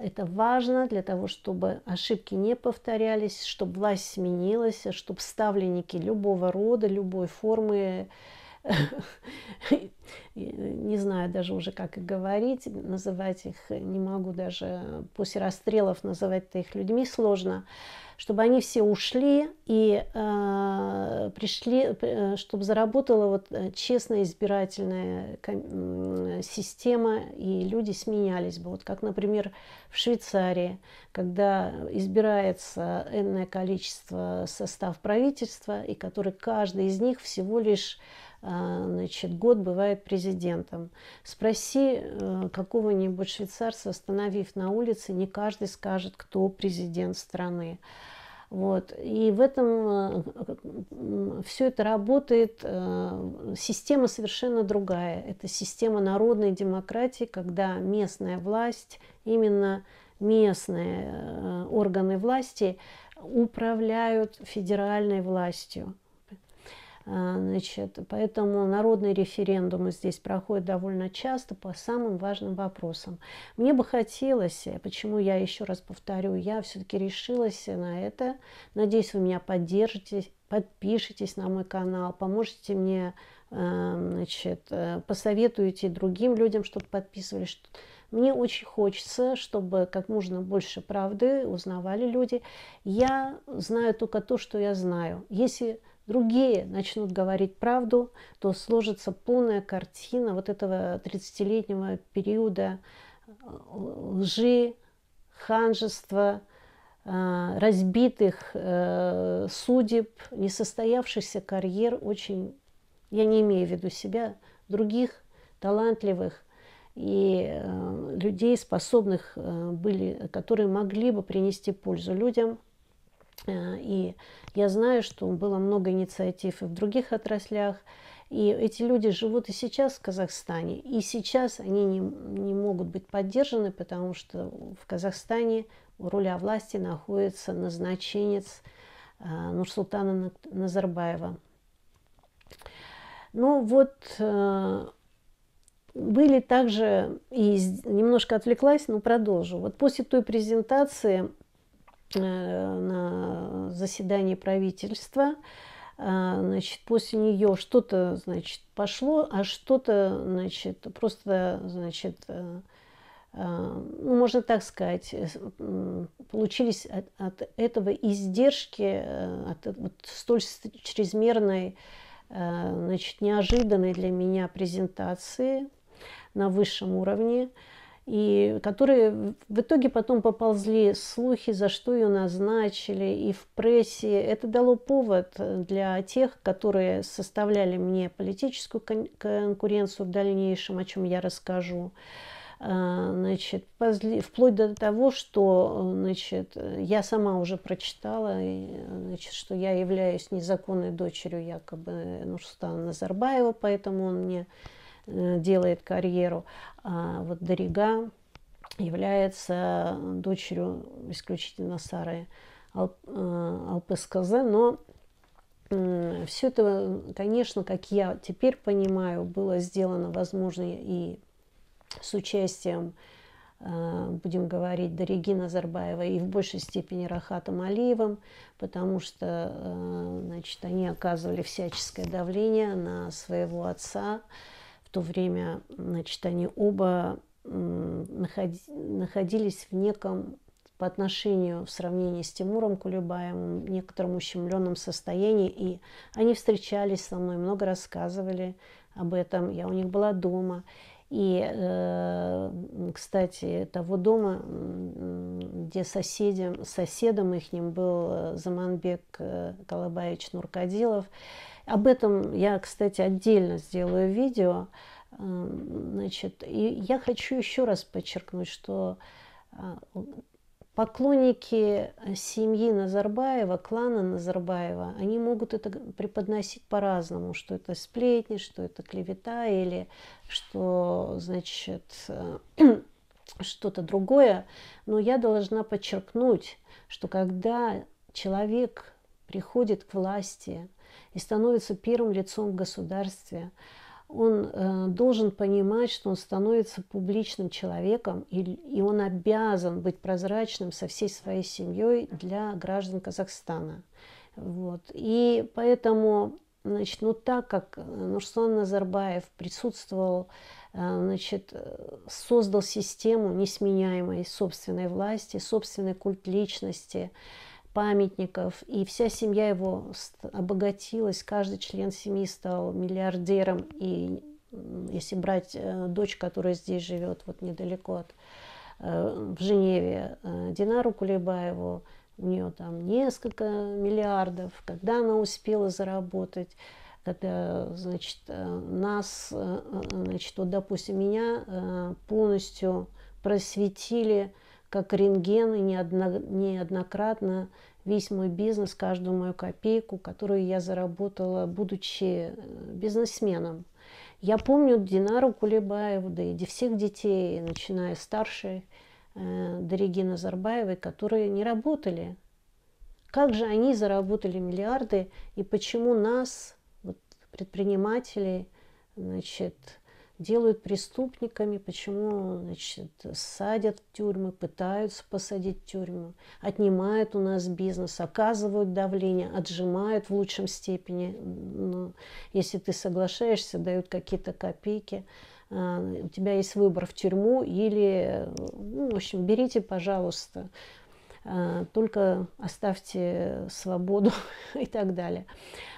это важно для того, чтобы ошибки не повторялись, чтобы власть сменилась, чтобы ставленники любого рода, любой формы не знаю даже уже, как и говорить, называть их не могу даже, после расстрелов называть-то их людьми сложно, чтобы они все ушли и э, пришли, э, чтобы заработала вот э, честная избирательная система, и люди сменялись бы. Вот как, например, в Швейцарии, когда избирается энное количество состав правительства, и который каждый из них всего лишь а, значит, год бывает президентом. Спроси э, какого-нибудь швейцарца, остановив на улице, не каждый скажет, кто президент страны. Вот. И в этом э, все это работает. Э, система совершенно другая. Это система народной демократии, когда местная власть, именно местные органы власти управляют федеральной властью. А, значит, поэтому народные референдумы здесь проходят довольно часто по самым важным вопросам. Мне бы хотелось, э, почему я еще раз повторю, я все-таки решилась на это. Надеюсь, вы меня поддержите, подпишитесь на мой канал, поможете мне, эм, значит, э, посоветуете другим людям, чтобы подписывались. Мне очень хочется, чтобы как можно больше правды узнавали люди. Я знаю только то, что я знаю. Если другие начнут говорить правду, то сложится полная картина вот этого 30-летнего периода э, лжи, ханжества, э, разбитых э, судеб, несостоявшихся карьер очень, я не имею в виду себя, других талантливых и людей, способных были, которые могли бы принести пользу людям, Э, и я знаю, что было много инициатив и в других отраслях. И эти люди живут и сейчас в Казахстане, и сейчас они не, не могут быть поддержаны, потому что в Казахстане у руля власти находится назначенец э, Нурсултана Назарбаева. Ну вот э, были также, и немножко отвлеклась, но продолжу. Вот после той презентации Э, на заседании правительства. А, значит, после нее что-то, значит, пошло, а что-то, значит, просто, значит, э, э, ну, можно так сказать, получились от, от этого издержки, от вот, столь чрезмерной, значит, неожиданной для меня презентации на высшем уровне и которые в итоге потом поползли слухи, за что ее назначили, и в прессе. Это дало повод для тех, которые составляли мне политическую кон- конкуренцию в дальнейшем, о чем я расскажу. А, значит, вплоть до того, что значит, я сама уже прочитала, значит, что я являюсь незаконной дочерью якобы Нурсултана Назарбаева, поэтому он мне Э, делает карьеру. А вот Дорига является дочерью исключительно Сары Ал, э, но все это, конечно, как я теперь понимаю, было сделано, возможно, и с участием, э, будем говорить, Дариги Назарбаева и в большей степени Рахатом Алиевым, потому что значит, они оказывали всяческое давление на своего отца, в то время, значит, они оба находились в неком по отношению в сравнении с Тимуром Кулебаем в некотором ущемленном состоянии. И они встречались со мной, много рассказывали об этом. Я у них была дома. И, э, кстати, того дома, где соседям, соседом их был Заманбек Талабаевич э, Нуркадилов, об этом я, кстати, отдельно сделаю видео. Эм, значит, и я хочу еще раз подчеркнуть, что э, Поклонники э, семьи Назарбаева, клана Назарбаева, они могут это преподносить по-разному, что это сплетни, что это клевета или что, значит, э, что-то другое. Но я должна подчеркнуть, что когда человек приходит к власти и становится первым лицом в государстве, он э, должен понимать, что он становится публичным человеком, и, и он обязан быть прозрачным со всей своей семьей для граждан Казахстана. Вот. И поэтому, значит, ну так как Нурсултан Назарбаев присутствовал, э, значит, создал систему несменяемой собственной власти, собственной культ личности, э, памятников, и вся семья его обогатилась, каждый член семьи стал миллиардером, и если брать э, дочь, которая здесь живет, вот недалеко от, э, в Женеве, э, Динару Кулебаеву, у нее там несколько миллиардов, когда она успела заработать, когда, значит, нас, значит, вот, допустим, меня полностью просветили, как рентген, и неоднократно весь мой бизнес, каждую мою копейку, которую я заработала, будучи э, бизнесменом. Я помню Динару Кулебаеву, да и всех детей, начиная с старшей э, до Регины Зарбаевой, которые не работали. Как же они заработали миллиарды и почему нас, вот, предпринимателей, значит, делают преступниками, почему значит, садят в тюрьмы, пытаются посадить в тюрьму, отнимают у нас бизнес, оказывают давление, отжимают в лучшем степени. Но ну, если ты соглашаешься, дают какие-то копейки. А, у тебя есть выбор в тюрьму или, ну, в общем, берите, пожалуйста, Э, только оставьте свободу и так далее.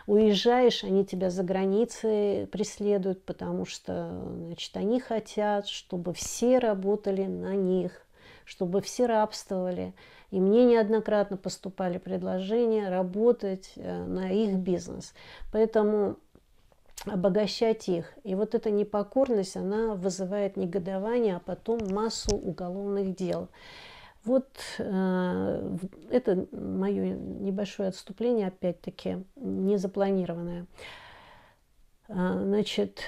Уезжаешь, они тебя за границей преследуют, потому что значит, они хотят, чтобы все работали на них, чтобы все рабствовали. И мне неоднократно поступали предложения работать э, на их бизнес. Поэтому обогащать их. И вот эта непокорность, она вызывает негодование, а потом массу уголовных дел. Вот э, это мое небольшое отступление, опять-таки, незапланированное. Э, значит,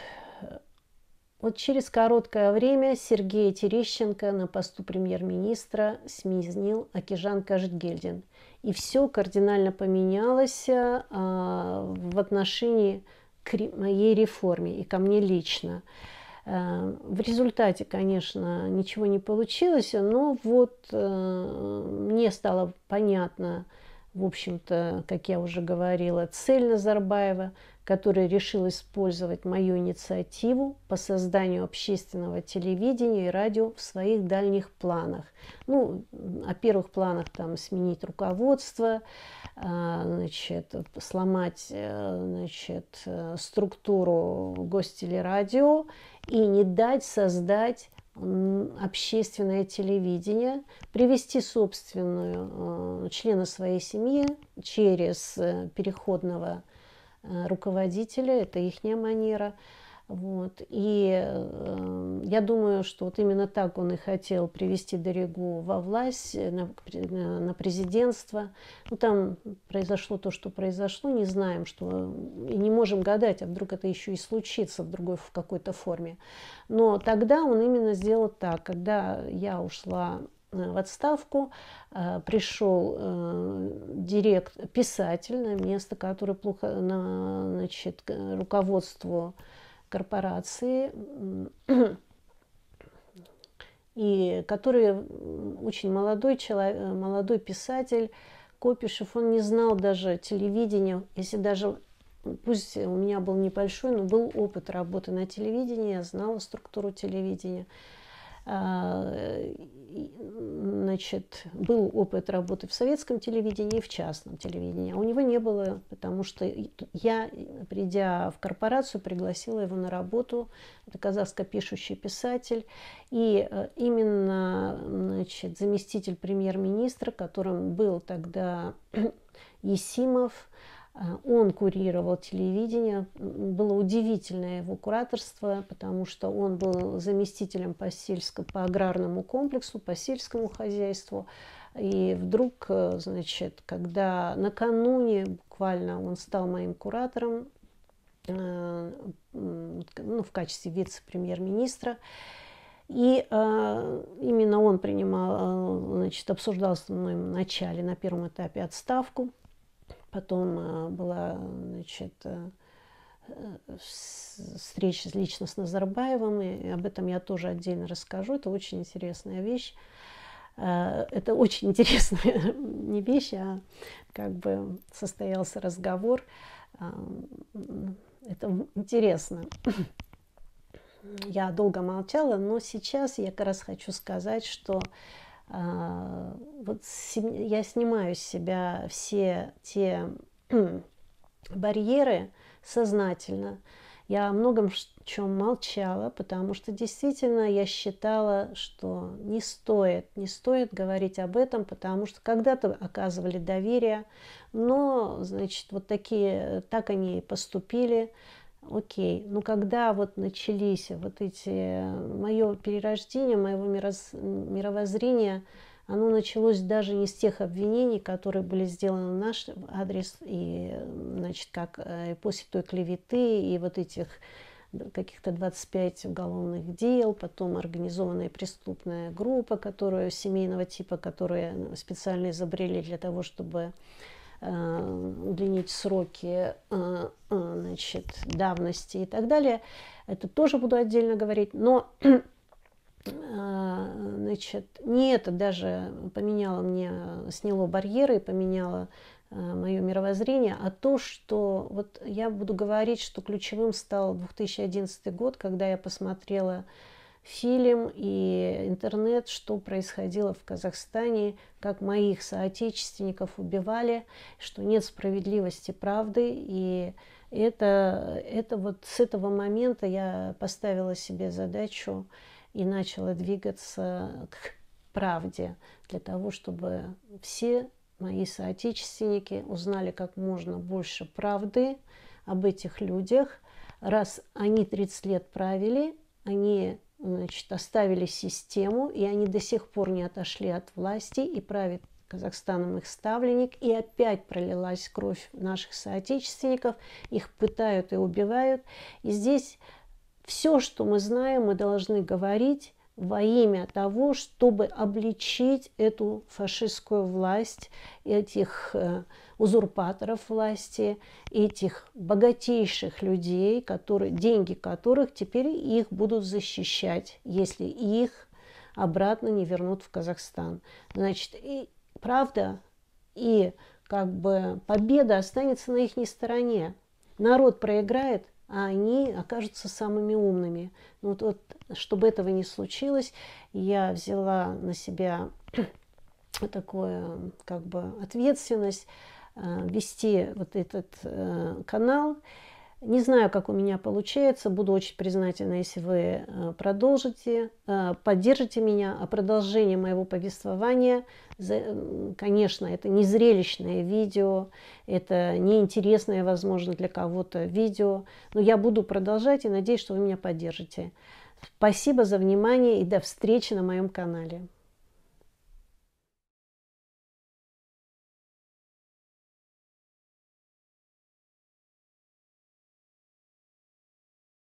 вот через короткое время Сергей Терещенко на посту премьер-министра сменил Акижан Каждгельдин. И все кардинально поменялось э, в отношении к моей реформе и ко мне лично. Э, Эм, в результате, конечно, ничего не получилось, но вот э, мне стало понятно, в общем-то, как я уже говорила, цель Назарбаева, который решил использовать мою инициативу по созданию общественного телевидения и радио в своих дальних планах. Ну, о первых планах там сменить руководство, э, значит, сломать э, значит, структуру гостелерадио радио и не дать создать общественное телевидение, привести собственную э, члена своей семьи через э, переходного э, руководителя, это их манера, вот. И э, я думаю, что вот именно так он и хотел привести Дорегу во власть, э, на, на президентство. Ну, там произошло то, что произошло, не знаем, что э, и не можем гадать, а вдруг это еще и случится в другой в какой-то форме. Но тогда он именно сделал так, когда я ушла э, в отставку, пришел директ, писатель на место, которое плохо, на, значит, руководству корпорации, и который очень молодой, человек, молодой писатель Копишев, он не знал даже телевидения, если даже, пусть у меня был небольшой, но был опыт работы на телевидении, я знала структуру телевидения. Э, значит, был опыт работы в советском телевидении и в частном телевидении. А у него не было, потому что я, придя в корпорацию, пригласила его на работу. Это казахско-пишущий писатель. И э, именно значит, заместитель премьер-министра, которым был тогда Есимов, Э, он курировал телевидение. Было удивительное его кураторство, потому что он был заместителем по, сельскому, по аграрному комплексу, по сельскому хозяйству. И вдруг, э, значит, когда накануне буквально он стал моим куратором, э, ну, в качестве вице-премьер-министра. И э, именно он принимал, значит, обсуждал со мной в начале, на первом этапе отставку Потом а, была значит, э, э, встреча лично с Назарбаевым, и об этом я тоже отдельно расскажу. Это очень интересная вещь. Э, это очень интересная не вещь, а как бы состоялся разговор. Это интересно. Я долго молчала, но сейчас я как раз хочу сказать, что а, вот я снимаю с себя все те барьеры сознательно. Я о многом чем молчала, потому что действительно я считала, что не стоит, не стоит говорить об этом, потому что когда-то оказывали доверие, но, значит, вот такие, так они и поступили, окей, но ну когда вот начались вот эти, мое перерождение, моего мироз, мировоззрения, оно началось даже не с тех обвинений, которые были сделаны в наш адрес, и, значит, как э, и после той клеветы, и вот этих каких-то 25 уголовных дел, потом организованная преступная группа, которая семейного типа, которую специально изобрели для того, чтобы Э, удлинить сроки э, э, значит, давности и так далее. Это тоже буду отдельно говорить, но значит, не это даже поменяло мне, сняло барьеры и поменяло мое мировоззрение, а то, что вот я буду говорить, что ключевым стал 2011 год, когда я посмотрела фильм и интернет, что происходило в Казахстане, как моих соотечественников убивали, что нет справедливости, правды. И это, это вот с этого момента я поставила себе задачу и начала двигаться к правде для того, чтобы все мои соотечественники узнали как можно больше правды об этих людях. Раз они 30 лет правили, они значит, оставили систему, и они до сих пор не отошли от власти, и правит Казахстаном их ставленник, и опять пролилась кровь наших соотечественников, их пытают и убивают. И здесь все, что мы знаем, мы должны говорить, во имя того, чтобы обличить эту фашистскую власть, этих э, узурпаторов власти, этих богатейших людей, которые, деньги которых теперь их будут защищать, если их обратно не вернут в Казахстан. Значит, и правда, и как бы победа останется на их стороне. Народ проиграет, а они окажутся самыми умными. Но ну вот, вот, чтобы этого не случилось, я взяла на себя такую как бы ответственность а, вести вот этот э, канал не знаю, как у меня получается. Буду очень признательна, если вы э, продолжите, э, поддержите меня. А продолжение моего повествования, конечно, это не зрелищное видео, это неинтересное, возможно, для кого-то видео. Но я буду продолжать и надеюсь, что вы меня поддержите. Спасибо за внимание и до встречи на моем канале.